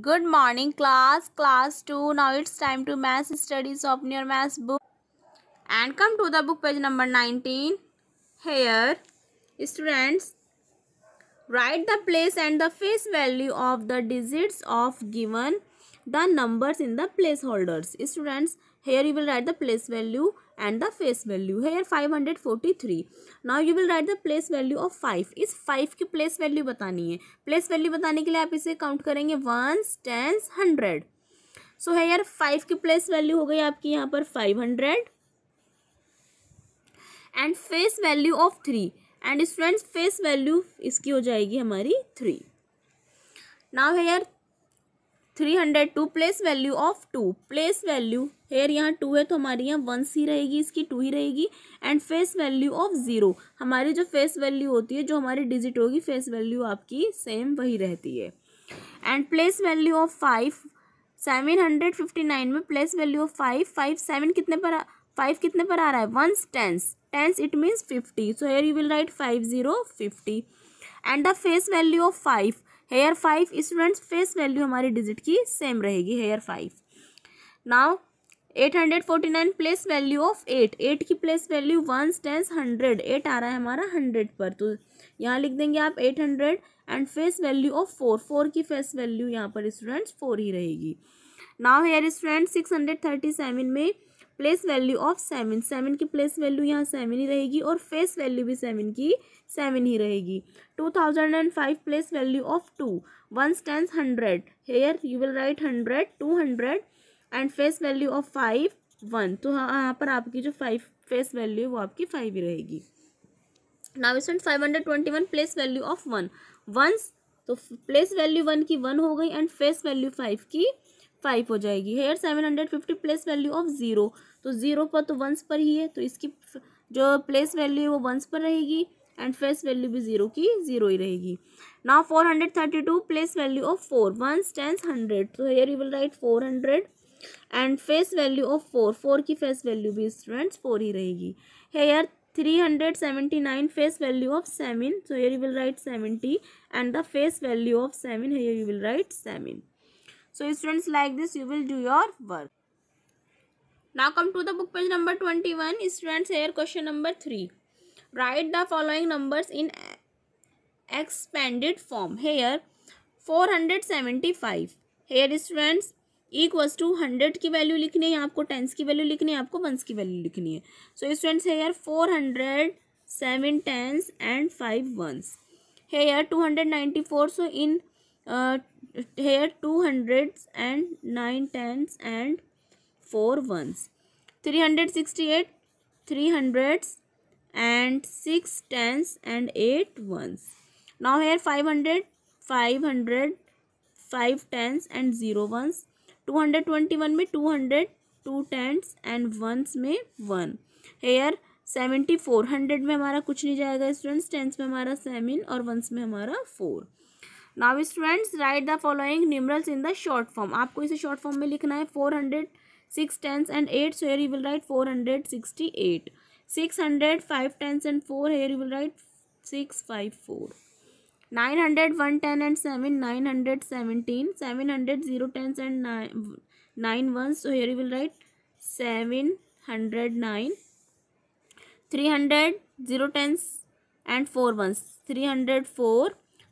Good morning class, class 2. Now it's time to math studies. Open your math book and come to the book page number 19. Here, students, write the place and the face value of the digits of given the numbers in the placeholders. Students, here you will write the place value and the face value here 543 now you will write the place value of five इस five की place value बतानी है place value बताने के लिए आप इसे count करेंगे वंस टेंस हंड्रेड सो है यार फाइव की प्लेस वैल्यू हो गई आपकी यहाँ पर five hundred and face value of three and students face value इसकी हो जाएगी हमारी थ्री नाउ है यार three hundred two place value of two place value here यहाँ टू है तो हमारी यहाँ वंस ही रहेगी इसकी टू ही रहेगी and face value of zero हमारी जो फेस वैल्यू होती है जो हमारी डिजिट होगी फेस वैल्यू आपकी सेम वही रहती है and place value of five seven hundred fifty nine में place value of five five seven कितने पर फाइव कितने पर आ रहा है ones tens tens it means fifty so here you will write five zero fifty and the face value of five here five students face value हमारी digit की same रहेगी here five now eight hundred forty nine place value of eight eight की place value one tens hundred eight आ रहा है हमारा hundred पर तो यहाँ लिख देंगे आप eight hundred and face value of four four की फेस वैल्यू यहाँ पर स्टूडेंट्स फोर ही रहेगी now here student six hundred thirty seven में place value of seven seven की प्लेस वैल्यू यहाँ सेवन ही रहेगी और फेस वैल्यू भी सेवन की सेवन ही रहेगी two thousand and five place value of two one stand hundred here you will write hundred two hundred and face value of five one तो हाँ, यहाँ पर आपकी जो फाइव फेस वैल्यू वो आपकी फाइव ही रहेगी now five hundred twenty one place value of one ones तो प्लेस वैल्यू वन की वन हो गई एंड फेस वैल्यू फाइव की फाइव हो जाएगी here seven hundred fifty place value of zero तो ज़ीरो पर तो वंस पर ही है तो इसकी जो प्लेस वैल्यू है वो वंस पर रहेगी एंड फेस वैल्यू भी ज़ीरो की ज़ीरो ही रहेगी ना four hundred thirty two place value of four ones tens hundred तो here you will write four hundred and face value of four four की फेस वैल्यू भी स्टूडेंट्स फोर ही रहेगी here three hundred seventy nine face value of seven so here you will write seventy and the face value of seven here you will write seven so students like this you will do your work now come to the book page number 21 students here question number 3 write the following numbers in expanded form here 475 here students equals to hundred की वैल्यू लिखनी है आपको tense की वैल्यू लिखनी है आपको वंस की वैल्यू लिखनी है सो स्टूडेंट्स है यार four hundred seven tens and five ones है यार two hundred ninety four so in here two hundreds and nine tens and four ones. 368 three hundreds and six tens and eight ones. Now here 500 500 five tens and zero ones. 221 में 200 two tens and ones में one here seventy four hundred में हमारा कुछ नहीं जाएगा students tense में हमारा seven और वंस में हमारा four now students write the following numerals in the short form आपको इसे शॉर्ट फॉर्म में लिखना है four hundred six tens and eight so here you will write four hundred sixty eight six hundred five tens and four here you will write six five four nine hundred one ten and seven nine hundred seventeen seven hundred zero tens and nine nine one so here you will write seven hundred nine three hundred zero tens and four ones three hundred four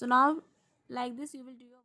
so now like this you will do your